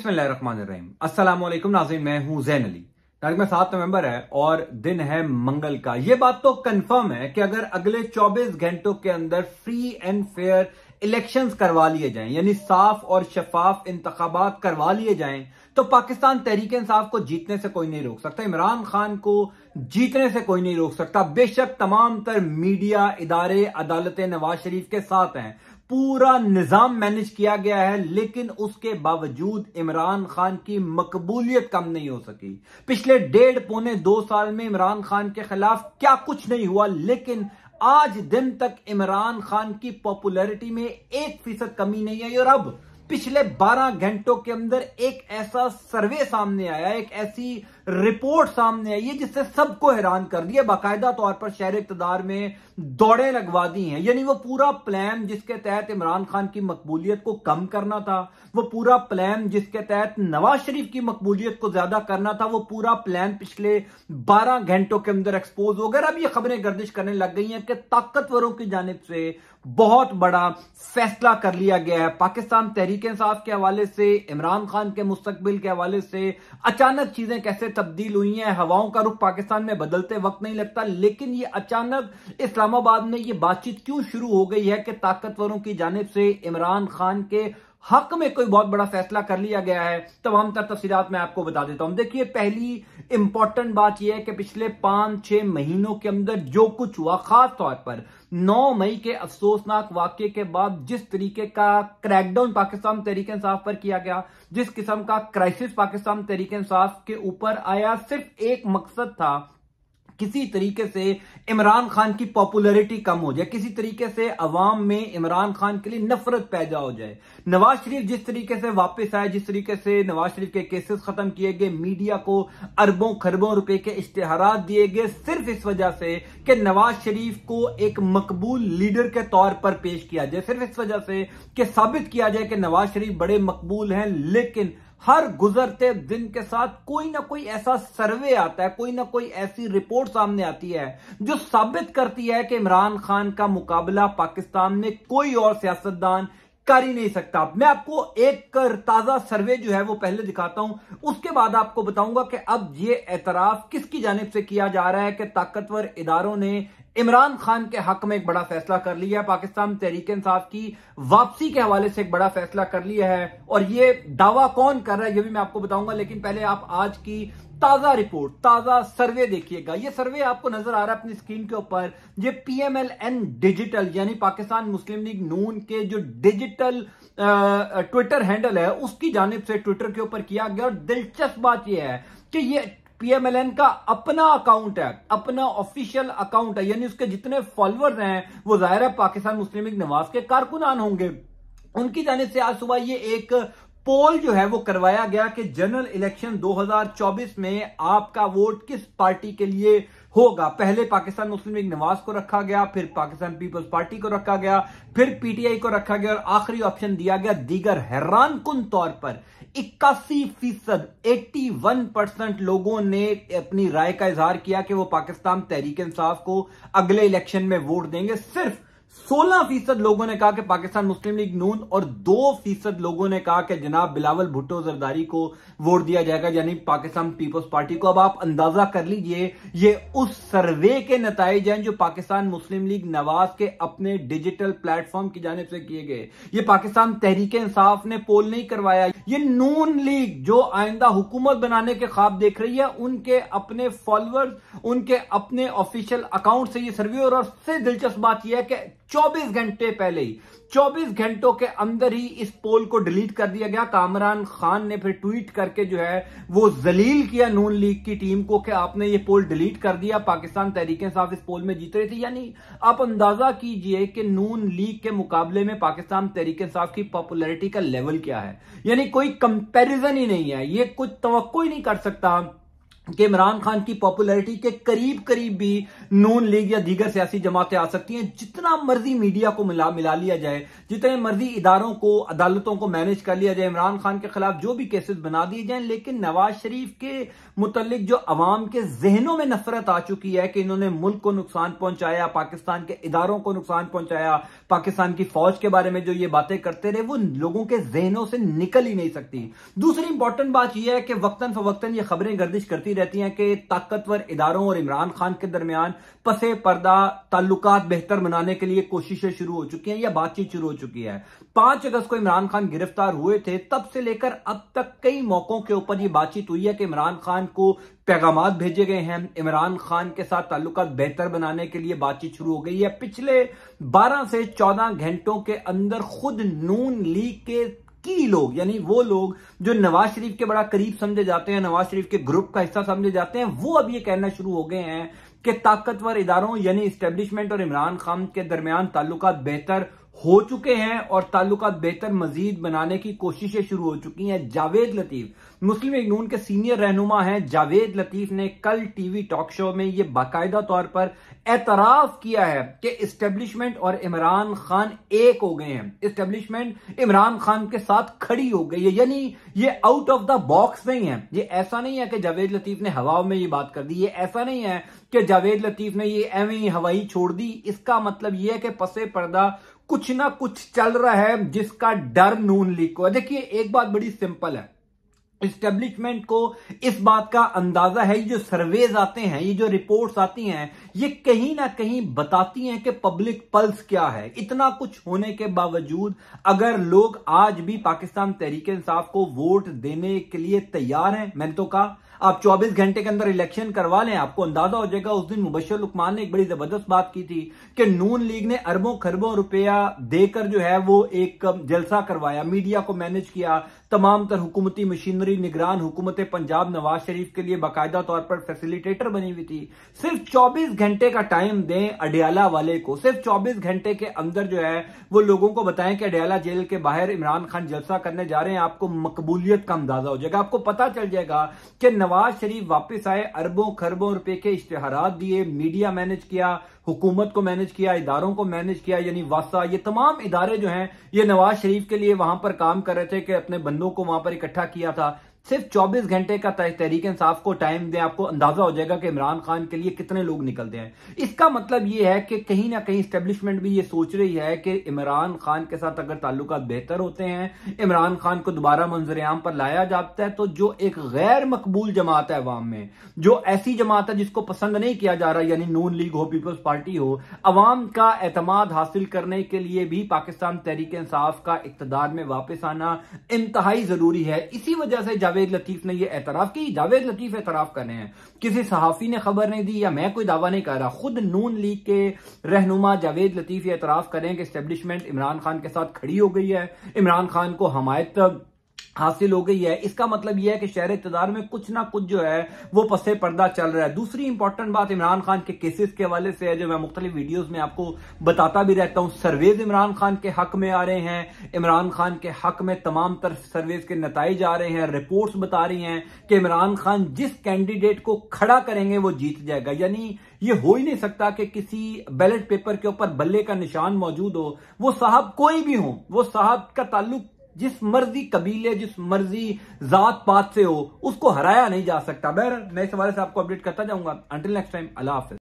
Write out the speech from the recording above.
बिस्मिल्लाहिर्रहमानिर्रहीम अस्सलाम मैं हूं जैन अली तारीख में सात नवंबर है और दिन है मंगल का यह बात तो कंफर्म है कि अगर अगले 24 घंटों के अंदर फ्री एंड फेयर इलेक्शंस करवा लिए जाएं यानी साफ और शफाफ इंतबात करवा लिए जाएं तो पाकिस्तान तहरीक इंसाफ को जीतने से कोई नहीं रोक सकता इमरान खान को जीतने से कोई नहीं रोक सकता बेशक तमाम तर मीडिया इदारे अदालतें नवाज शरीफ के साथ हैं पूरा निजाम मैनेज किया गया है लेकिन उसके बावजूद इमरान खान की मकबूलियत कम नहीं हो सकी पिछले डेढ़ पौने दो साल में इमरान खान के खिलाफ क्या कुछ नहीं हुआ लेकिन आज दिन तक इमरान खान की पॉपुलैरिटी में एक फीसद कमी नहीं आई और अब पिछले 12 घंटों के अंदर एक ऐसा सर्वे सामने आया एक ऐसी रिपोर्ट सामने आई है जिससे सबको हैरान कर दिया बाकायदा तौर पर शहर इकतदार में दौड़े लगवा दी हैं यानी वो पूरा प्लान जिसके तहत इमरान खान की मकबूलियत को कम करना था वो पूरा प्लान जिसके तहत नवाज शरीफ की मकबूलियत को ज्यादा करना था वो पूरा प्लान पिछले बारह घंटों के अंदर एक्सपोज हो गया अब ये खबरें गर्दिश करने लग गई हैं कि ताकतवरों की जानब से बहुत बड़ा फैसला कर लिया गया है पाकिस्तान तहरीक इंसाफ के हवाले से इमरान खान के मुस्तबिल के हवाले से अचानक चीजें कैसे चीजें तब्दील हुई हैं हवाओं का रुख पाकिस्तान में बदलते वक्त नहीं लगता लेकिन ये अचानक इस्लामाबाद में ये बातचीत क्यों शुरू हो गई है कि ताकतवरों की जानब से इमरान खान के हक में कोई बहुत बड़ा फैसला कर लिया गया है तब हम तर तफसीत में आपको बता देता हूं देखिए पहली इंपॉर्टेंट बात यह है कि पिछले पांच छह महीनों के अंदर जो कुछ हुआ खास तौर पर 9 मई के अफसोसनाक वाक्य के बाद जिस तरीके का क्रैकडाउन पाकिस्तान तरीके इंसाफ पर किया गया जिस किस्म का क्राइसिस पाकिस्तान तरीके इंसाफ के ऊपर आया सिर्फ एक मकसद था किसी तरीके से इमरान खान की पॉपुलरिटी कम हो जाए किसी तरीके से अवाम में इमरान खान के लिए नफरत पैदा हो जाए नवाज शरीफ जिस तरीके से वापस आए जिस तरीके से नवाज शरीफ के केसेस खत्म किए गए मीडिया को अरबों खरबों रुपए के इश्तेहार दिए गए सिर्फ इस वजह से कि नवाज शरीफ को एक मकबूल लीडर के तौर पर पेश किया जाए सिर्फ इस वजह से कि साबित किया जाए कि नवाज शरीफ बड़े मकबूल हैं लेकिन हर गुजरते दिन के साथ कोई ना कोई ऐसा सर्वे आता है कोई ना कोई ऐसी रिपोर्ट सामने आती है जो साबित करती है कि इमरान खान का मुकाबला पाकिस्तान में कोई और सियासतदान कर ही नहीं सकता मैं आपको एक ताजा सर्वे जो है वो पहले दिखाता हूं उसके बाद आपको बताऊंगा कि अब ये एतराफ किसकी जानब से किया जा रहा है कि ताकतवर इदारों ने इमरान खान के हक में एक बड़ा फैसला कर लिया है पाकिस्तान तहरीक इंसाफ की वापसी के हवाले से एक बड़ा फैसला कर लिया है और ये दावा कौन कर रहा है ये भी मैं आपको बताऊंगा लेकिन पहले आप आज की ताजा रिपोर्ट ताजा सर्वे देखिएगा ये सर्वे आपको नजर आ रहा है अपनी स्क्रीन के ऊपर ये पीएमएलएन डिजिटल यानी पाकिस्तान मुस्लिम लीग नून के जो डिजिटल ट्विटर हैंडल है उसकी जानब से ट्विटर के ऊपर किया गया और दिलचस्प बात यह है कि ये पीएमएलएन का अपना अकाउंट है अपना ऑफिशियल अकाउंट है यानी उसके जितने फॉलोअर हैं वो जाहिर है पाकिस्तान मुस्लिम लीग नवाज के कारकुनान होंगे उनकी जाने से आज सुबह ये एक पोल जो है वो करवाया गया कि जनरल इलेक्शन 2024 में आपका वोट किस पार्टी के लिए होगा पहले पाकिस्तान मुस्लिम लीग नवाज को रखा गया फिर पाकिस्तान पीपल्स पार्टी को रखा गया फिर पीटीआई को रखा गया और आखिरी ऑप्शन दिया गया दीगर हैरान कन तौर पर इक्यासी फीसद एट्टी वन परसेंट लोगों ने अपनी राय का इजहार किया कि वो पाकिस्तान तहरीक इंसाफ को अगले इलेक्शन में वोट देंगे सिर्फ सोलह फीसद लोगों ने कहा कि पाकिस्तान मुस्लिम लीग नून और दो फीसद लोगों ने कहा कि जनाब बिलावल भुट्टो जरदारी को वोट दिया जाएगा यानी पाकिस्तान पीपल्स पार्टी को अब आप अंदाजा कर लीजिए ये उस सर्वे के नतज हैं जो पाकिस्तान मुस्लिम लीग नवाज के अपने डिजिटल प्लेटफॉर्म की जानब से किए गए ये पाकिस्तान तहरीक इंसाफ ने पोल नहीं करवाया ये नून लीग जो आइंदा हुकूमत बनाने के ख्वाब देख रही है उनके अपने फॉलोअर्स उनके अपने ऑफिशियल अकाउंट से ये सर्वे और सबसे दिलचस्प बात यह है कि 24 घंटे पहले ही 24 घंटों के अंदर ही इस पोल को डिलीट कर दिया गया कामरान खान ने फिर ट्वीट करके जो है वो जलील किया नून लीग की टीम को कि आपने ये पोल डिलीट कर दिया पाकिस्तान तहरीक साफ इस पोल में जीत रही थी यानी आप अंदाजा कीजिए कि नून लीग के मुकाबले में पाकिस्तान तहरीक साफ की पॉपुलरिटी का लेवल क्या है यानी कोई कंपेरिजन ही नहीं है ये कुछ तो ही नहीं कर सकता कि इमरान खान की पॉपुलैरिटी के करीब करीब भी नून लीग या दीगर सियासी जमातें आ सकती हैं जितना मर्जी मीडिया को मिला मिला लिया जाए जितने मर्जी इदारों को अदालतों को मैनेज कर लिया जाए इमरान खान के खिलाफ जो भी केसेस बना दिए जाएं लेकिन नवाज शरीफ के मुतलिक जो अवाम के जहनों में नफरत आ चुकी है कि इन्होंने मुल्क को नुकसान पहुंचाया पाकिस्तान के इदारों को नुकसान पहुंचाया पाकिस्तान की फौज के बारे में जो ये बातें करते रहे वो लोगों के जहनों से निकल ही नहीं सकती दूसरी इंपॉर्टेंट बात यह है कि वक्ता फवक्ता ये खबरें गर्दिश करती रहती हैं कि ताकतवर इदारों और इमरान खान के दरमियान पसे पर्दा ताल्लुक बेहतर बनाने के लिए कोशिशें शुरू हो चुकी हैं या बातचीत शुरू हो चुकी है पांच अगस्त को इमरान खान गिरफ्तार हुए थे तब से लेकर अब तक कई मौकों के ऊपर यह बातचीत हुई है कि इमरान खान को पैगाम भेजे गए हैं इमरान खान के साथ ताल्लुक बेहतर बनाने के लिए बातचीत शुरू हो गई है पिछले 12 से 14 घंटों के अंदर खुद नून लीग के की लोग यानी वो लोग जो नवाज शरीफ के बड़ा करीब समझे जाते हैं नवाज शरीफ के ग्रुप का हिस्सा समझे जाते हैं वो अब ये कहना शुरू हो गए हैं कि ताकतवर इदारों यानी इस्टेब्लिशमेंट और इमरान खान के दरमियान ताल्लुक बेहतर हो चुके हैं और ताल्लुक बेहतर मजीद बनाने की कोशिशें शुरू हो चुकी हैं जावेद लतीफ मुस्लिम लीग के सीनियर रहनुमा हैं जावेद लतीफ ने कल टीवी टॉक शो में यह बाकायदा तौर पर एतराफ किया है कि इस्टेब्लिशमेंट और इमरान खान एक हो गए हैं इस्टेब्लिशमेंट इमरान खान के साथ खड़ी हो गई है यानी ये आउट ऑफ द बॉक्स नहीं है ये ऐसा नहीं है कि जावेद लतीफ ने हवाओं में ये बात कर दी ये ऐसा नहीं है कि जावेद लतीफ ने ये एवं हवाई छोड़ दी इसका मतलब यह है कि पसे पर्दा कुछ ना कुछ चल रहा है जिसका डर नून लीग को देखिए एक बात बड़ी सिंपल है इस्टेब्लिशमेंट को इस बात का अंदाजा है ये जो सर्वेज आते हैं ये जो रिपोर्ट्स आती हैं ये कहीं ना कहीं बताती हैं कि पब्लिक पल्स क्या है इतना कुछ होने के बावजूद अगर लोग आज भी पाकिस्तान तहरीक इंसाफ को वोट देने के लिए तैयार हैं मैंने तो कहा आप 24 घंटे के अंदर इलेक्शन करवा लें आपको अंदाजा हो जाएगा उस दिन मुबशर लुकमान ने एक बड़ी जबरदस्त बात की थी कि नून लीग ने अरबों खरबों रुपया देकर जो है वो एक जलसा करवाया मीडिया को मैनेज किया तमाम तर हुकूमती मशीनरी निगरान हुकूमत पंजाब नवाज शरीफ के लिए बाकायदा तौर पर फैसिलिटेटर बनी हुई थी सिर्फ चौबीस घंटे का टाइम दें अडियाला वाले को सिर्फ चौबीस घंटे के अंदर जो है वो लोगों को बताएं कि अडियाला जेल के बाहर इमरान खान जलसा करने जा रहे हैं आपको मकबूलियत का अंदाजा हो जाएगा आपको पता चल जाएगा कि नवाज शरीफ वापस आए अरबों खरबों रुपए के इश्तहारात दिए मीडिया मैनेज किया हुकूमत को मैनेज किया इदारों को मैनेज किया यानी वासा ये तमाम इदारे जो हैं ये नवाज शरीफ के लिए वहां पर काम कर रहे थे कि अपने बंदों को वहां पर इकट्ठा किया था सिर्फ 24 घंटे का तहरीक इंसाफ को टाइम दें आपको अंदाजा हो जाएगा कि इमरान खान के लिए कितने लोग निकलते हैं इसका मतलब यह है कि कहीं ना कहीं स्टेब्लिशमेंट भी ये सोच रही है कि इमरान खान के साथ अगर ताल्लुक बेहतर होते हैं इमरान खान को दोबारा मंजरेआम पर लाया जाता है तो जो एक गैर मकबूल जमात है अवाम में जो ऐसी जमात है जिसको पसंद नहीं किया जा रहा यानी नून लीग हो पीपल्स पार्टी हो अवाम का एतमाद हासिल करने के लिए भी पाकिस्तान तहरीक इंसाफ का इकतदार में वापस आना इंतहाई जरूरी है इसी वजह से जावेद लतीफ ने ये एतराफ की जावेद लतीफ एतराफ कर रहे हैं किसी सहाफ़ी ने खबर नहीं दी या मैं कोई दावा नहीं कर रहा खुद नून लीग के रहनुमा जावेद लतीफ ये एतराफ करें कि इस्टेब्लिशमेंट इमरान खान के साथ खड़ी हो गई है इमरान खान को हमायत हासिल हो गई है इसका मतलब यह है कि शहर इतदार में कुछ ना कुछ जो है वो पसे पर्दा चल रहा है दूसरी इंपॉर्टेंट बात इमरान खान के केसेस के हवाले से है जो मैं मुख्तलिफ वीडियोज में आपको बताता भी रहता हूं सर्वेज इमरान खान के हक में आ रहे हैं इमरान खान के हक में तमाम तर सर्वेज के नतज आ रहे हैं रिपोर्ट बता रही हैं कि इमरान खान जिस कैंडिडेट को खड़ा करेंगे वो जीत जाएगा यानी ये हो ही नहीं सकता कि किसी बैलेट पेपर के ऊपर बल्ले का निशान मौजूद हो वो साहब कोई भी हो वो साहब का ताल्लुक जिस मर्जी कबीले जिस मर्जी जात पात से हो उसको हराया नहीं जा सकता बहर मैं इस हवाले से आपको अपडेट करता जाऊंगा अंटिल नेक्स्ट टाइम अल्लाह हाफिज